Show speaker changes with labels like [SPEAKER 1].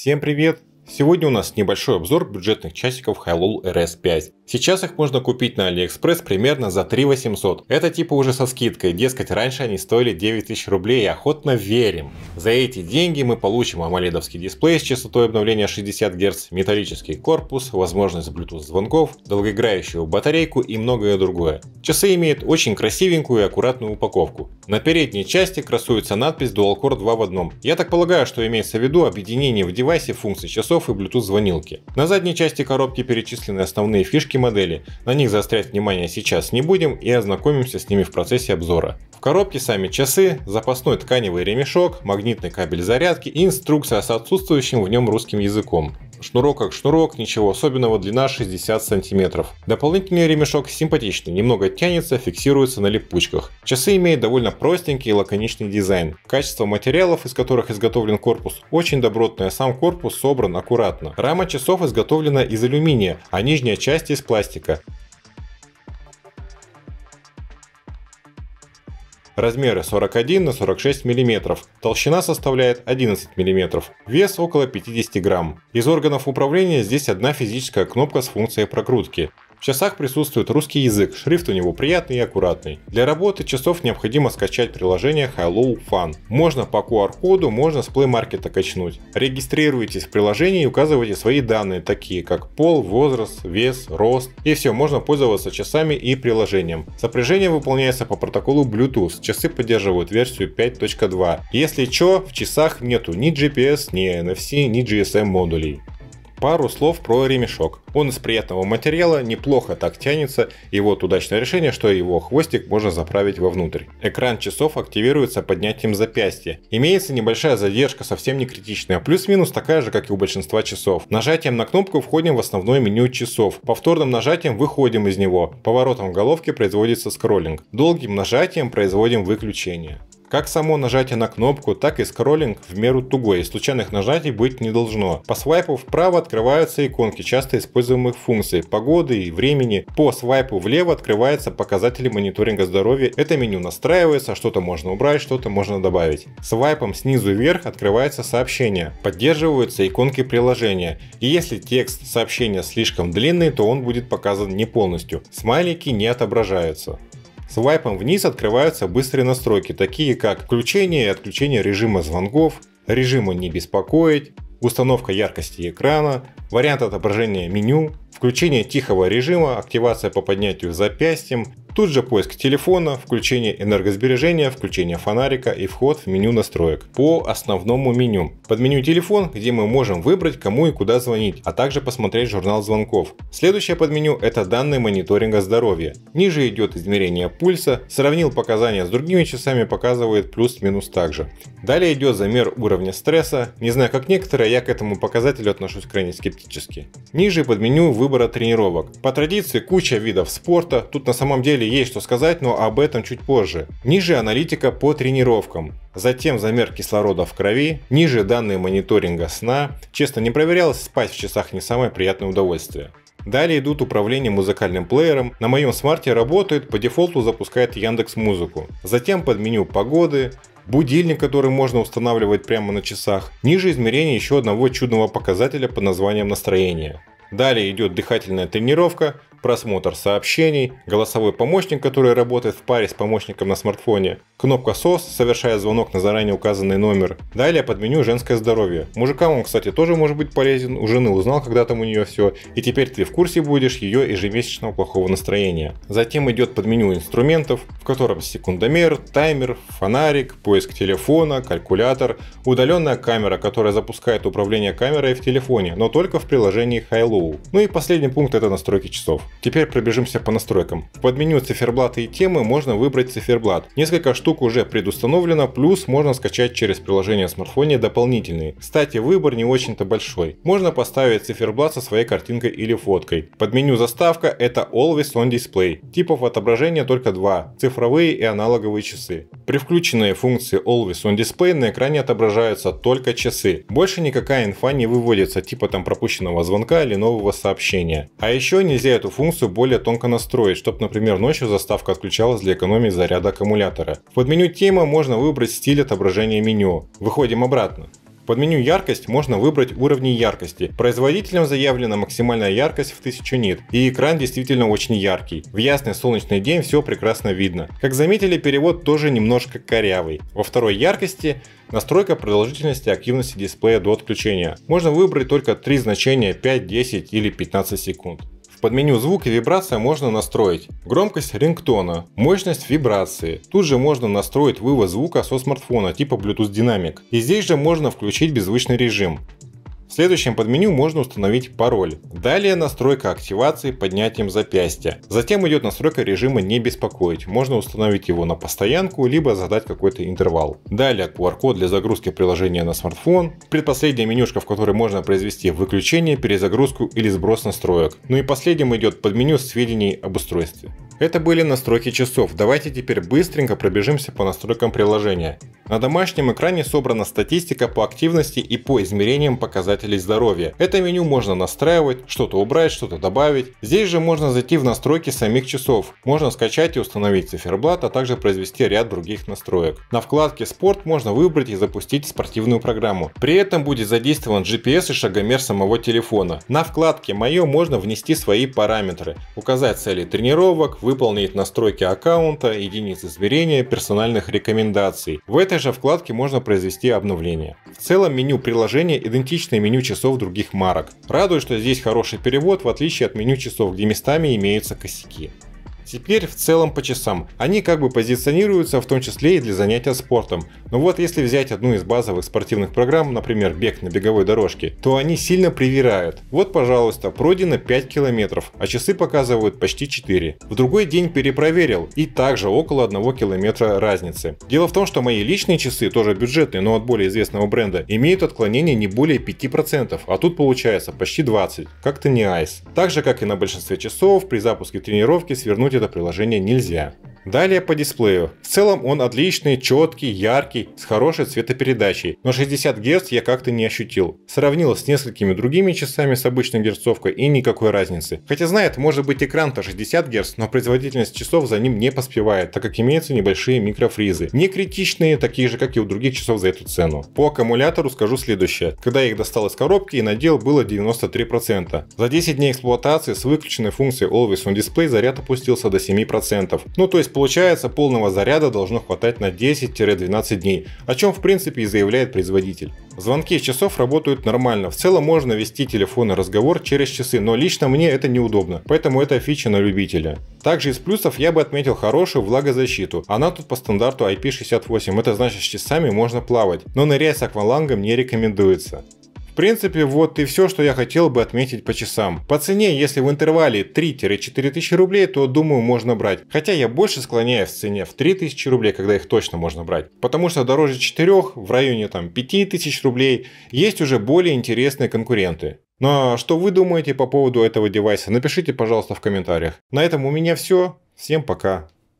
[SPEAKER 1] Всем привет! Сегодня у нас небольшой обзор бюджетных часиков Hilul RS5. Сейчас их можно купить на Алиэкспресс примерно за 3 800. Это типа уже со скидкой, дескать раньше они стоили 9000 рублей и охотно верим. За эти деньги мы получим амоледовский дисплей с частотой обновления 60 Гц, металлический корпус, возможность Bluetooth звонков, долгоиграющую батарейку и многое другое. Часы имеют очень красивенькую и аккуратную упаковку. На передней части красуется надпись Dual Core 2 в одном. Я так полагаю, что имеется в виду объединение в девайсе функций часов проводников и Bluetooth-звонилки. На задней части коробки перечислены основные фишки модели, на них заострять внимание сейчас не будем и ознакомимся с ними в процессе обзора. В коробке сами часы, запасной тканевый ремешок, магнитный кабель зарядки и инструкция с отсутствующим в нем русским языком. Шнурок как шнурок, ничего особенного, длина 60 сантиметров. Дополнительный ремешок симпатичный, немного тянется, фиксируется на липучках. Часы имеют довольно простенький и лаконичный дизайн. Качество материалов, из которых изготовлен корпус, очень добротное, сам корпус собран аккуратно. Рама часов изготовлена из алюминия, а нижняя часть из пластика. размеры 41 на 46 мм, толщина составляет 11 мм, вес около 50 грамм. Из органов управления здесь одна физическая кнопка с функцией прокрутки. В часах присутствует русский язык, шрифт у него приятный и аккуратный. Для работы часов необходимо скачать приложение Hello Fun. Можно по QR-коду, можно с Play Market качнуть. Регистрируйтесь в приложении и указывайте свои данные, такие как пол, возраст, вес, рост. И все, можно пользоваться часами и приложением. Сопряжение выполняется по протоколу Bluetooth. Часы поддерживают версию 5.2. Если что, в часах нету ни GPS, ни NFC, ни GSM модулей. Пару слов про ремешок. Он из приятного материала, неплохо так тянется, и вот удачное решение, что его хвостик можно заправить вовнутрь. Экран часов активируется поднятием запястья. Имеется небольшая задержка, совсем не критичная, плюс-минус такая же, как и у большинства часов. Нажатием на кнопку входим в основное меню часов, повторным нажатием выходим из него, поворотом головки производится скроллинг, долгим нажатием производим выключение. Как само нажатие на кнопку, так и скроллинг в меру тугой, и случайных нажатий быть не должно. По свайпу вправо открываются иконки часто используемых функций – погоды и времени. По свайпу влево открываются показатели мониторинга здоровья. Это меню настраивается, что-то можно убрать, что-то можно добавить. Свайпом снизу вверх открывается сообщение. Поддерживаются иконки приложения. И если текст сообщения слишком длинный, то он будет показан не полностью. Смайлики не отображаются. Свайпом вниз открываются быстрые настройки, такие как включение и отключение режима звонков, режима «Не беспокоить», установка яркости экрана, вариант отображения меню, включение тихого режима, активация по поднятию запястьем, Тут же поиск телефона, включение энергосбережения, включение фонарика и вход в меню настроек. По основному меню. Под меню телефон, где мы можем выбрать кому и куда звонить, а также посмотреть журнал звонков. Следующее под меню это данные мониторинга здоровья. Ниже идет измерение пульса, сравнил показания с другими часами, показывает плюс-минус также. Далее идет замер уровня стресса. Не знаю, как некоторые, а я к этому показателю отношусь крайне скептически. Ниже под меню выбора тренировок. По традиции куча видов спорта, тут на самом деле есть что сказать, но об этом чуть позже. Ниже аналитика по тренировкам. Затем замер кислорода в крови, ниже данные мониторинга сна. Честно, не проверялось, спать в часах не самое приятное удовольствие. Далее идут управление музыкальным плеером. На моем смарте работает, по дефолту запускает Яндекс Музыку. Затем под меню погоды, будильник, который можно устанавливать прямо на часах. Ниже измерение еще одного чудного показателя под названием настроение. Далее идет дыхательная тренировка, просмотр сообщений, голосовой помощник, который работает в паре с помощником на смартфоне, кнопка SOS совершая звонок на заранее указанный номер. Далее под меню женское здоровье. Мужикам он, кстати, тоже может быть полезен, у жены узнал, когда там у нее все, и теперь ты в курсе будешь ее ежемесячного плохого настроения. Затем идет под меню инструментов, в котором секундомер, таймер, фонарик, поиск телефона, калькулятор, удаленная камера, которая запускает управление камерой в телефоне, но только в приложении high Ну и последний пункт это настройки часов. Теперь пробежимся по настройкам. В подменю циферблаты и темы можно выбрать циферблат. Несколько штук уже предустановлено, плюс можно скачать через приложение в смартфоне дополнительные. Кстати, выбор не очень-то большой. Можно поставить циферблат со своей картинкой или фоткой. Под меню заставка это Always on Display. Типов отображения только два, цифровые и аналоговые часы. При включенной функции Always on Display на экране отображаются только часы. Больше никакая инфа не выводится, типа там пропущенного звонка или нового сообщения. А еще нельзя эту функцию более тонко настроить, чтобы, например, ночью заставка отключалась для экономии заряда аккумулятора. В подменю тема можно выбрать стиль отображения меню. Выходим обратно. Под меню «Яркость» можно выбрать уровни яркости. Производителям заявлена максимальная яркость в 1000 нит, и экран действительно очень яркий. В ясный солнечный день все прекрасно видно. Как заметили, перевод тоже немножко корявый. Во второй яркости Настройка продолжительности активности дисплея до отключения. Можно выбрать только три значения 5, 10 или 15 секунд. Под меню звук и вибрация можно настроить громкость рингтона, мощность вибрации. Тут же можно настроить вывод звука со смартфона типа Bluetooth динамик. И здесь же можно включить беззвучный режим. В следующем подменю можно установить пароль. Далее настройка активации поднятием запястья. Затем идет настройка режима не беспокоить. Можно установить его на постоянку, либо задать какой-то интервал. Далее QR-код для загрузки приложения на смартфон. Предпоследняя менюшка, в которой можно произвести выключение, перезагрузку или сброс настроек. Ну и последним идет подменю сведений об устройстве. Это были настройки часов. Давайте теперь быстренько пробежимся по настройкам приложения. На домашнем экране собрана статистика по активности и по измерениям показателей здоровья. Это меню можно настраивать, что-то убрать, что-то добавить. Здесь же можно зайти в настройки самих часов. Можно скачать и установить циферблат, а также произвести ряд других настроек. На вкладке «Спорт» можно выбрать и запустить спортивную программу. При этом будет задействован GPS и шагомер самого телефона. На вкладке «Мое» можно внести свои параметры, указать цели тренировок, выполнить настройки аккаунта, единицы измерения, персональных рекомендаций. В этой этой же вкладке можно произвести обновление. В целом меню приложения идентичное меню часов других марок. Радует, что здесь хороший перевод, в отличие от меню часов, где местами имеются косяки. Теперь в целом по часам. Они как бы позиционируются в том числе и для занятия спортом. Но вот если взять одну из базовых спортивных программ, например, бег на беговой дорожке, то они сильно привирают. Вот, пожалуйста, пройдено 5 километров, а часы показывают почти 4. В другой день перепроверил, и также около 1 километра разницы. Дело в том, что мои личные часы, тоже бюджетные, но от более известного бренда, имеют отклонение не более 5%, а тут получается почти 20%. Как-то не айс. Так же, как и на большинстве часов, при запуске тренировки свернуть это приложение нельзя. Далее по дисплею. В целом он отличный, четкий, яркий, с хорошей цветопередачей, но 60 Гц я как-то не ощутил. Сравнил с несколькими другими часами с обычной герцовкой и никакой разницы. Хотя знает, может быть экран-то 60 Гц, но производительность часов за ним не поспевает, так как имеются небольшие микрофризы. Не критичные, такие же, как и у других часов за эту цену. По аккумулятору скажу следующее. Когда я их достал из коробки и надел, было 93%. За 10 дней эксплуатации с выключенной функцией Always on Display заряд опустился до 7%. Ну то есть Получается, полного заряда должно хватать на 10-12 дней, о чем в принципе и заявляет производитель. Звонки из часов работают нормально, в целом можно вести телефонный разговор через часы, но лично мне это неудобно, поэтому это фича на любителя. Также из плюсов я бы отметил хорошую влагозащиту, она тут по стандарту IP68, это значит с часами можно плавать, но нырять с аквалангом не рекомендуется принципе, вот и все, что я хотел бы отметить по часам. По цене, если в интервале 3-4 тысячи рублей, то думаю можно брать. Хотя я больше склоняюсь в цене в 3 тысячи рублей, когда их точно можно брать. Потому что дороже 4, в районе там 5 тысяч рублей, есть уже более интересные конкуренты. Но ну, а что вы думаете по поводу этого девайса, напишите, пожалуйста, в комментариях. На этом у меня все. Всем пока.